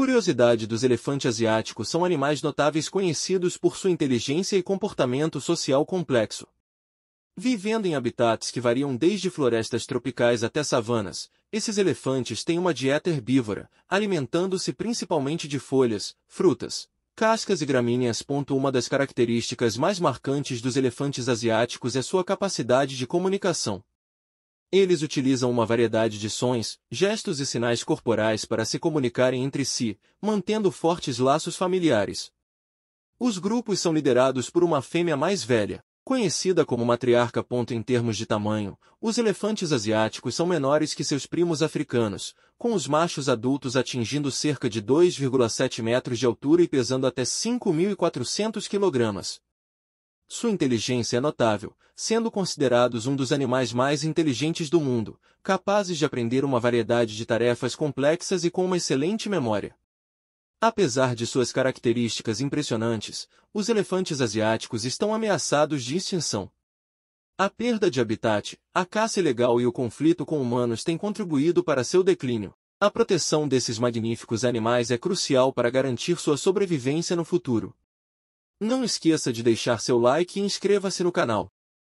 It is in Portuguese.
Curiosidade dos elefantes asiáticos são animais notáveis conhecidos por sua inteligência e comportamento social complexo. Vivendo em habitats que variam desde florestas tropicais até savanas, esses elefantes têm uma dieta herbívora, alimentando-se principalmente de folhas, frutas, cascas e gramíneas. Uma das características mais marcantes dos elefantes asiáticos é sua capacidade de comunicação. Eles utilizam uma variedade de sons, gestos e sinais corporais para se comunicarem entre si, mantendo fortes laços familiares. Os grupos são liderados por uma fêmea mais velha, conhecida como matriarca. Em termos de tamanho, os elefantes asiáticos são menores que seus primos africanos, com os machos adultos atingindo cerca de 2,7 metros de altura e pesando até 5.400 kg. Sua inteligência é notável, sendo considerados um dos animais mais inteligentes do mundo, capazes de aprender uma variedade de tarefas complexas e com uma excelente memória. Apesar de suas características impressionantes, os elefantes asiáticos estão ameaçados de extinção. A perda de habitat, a caça ilegal e o conflito com humanos têm contribuído para seu declínio. A proteção desses magníficos animais é crucial para garantir sua sobrevivência no futuro não esqueça de deixar seu like e inscreva-se no canal.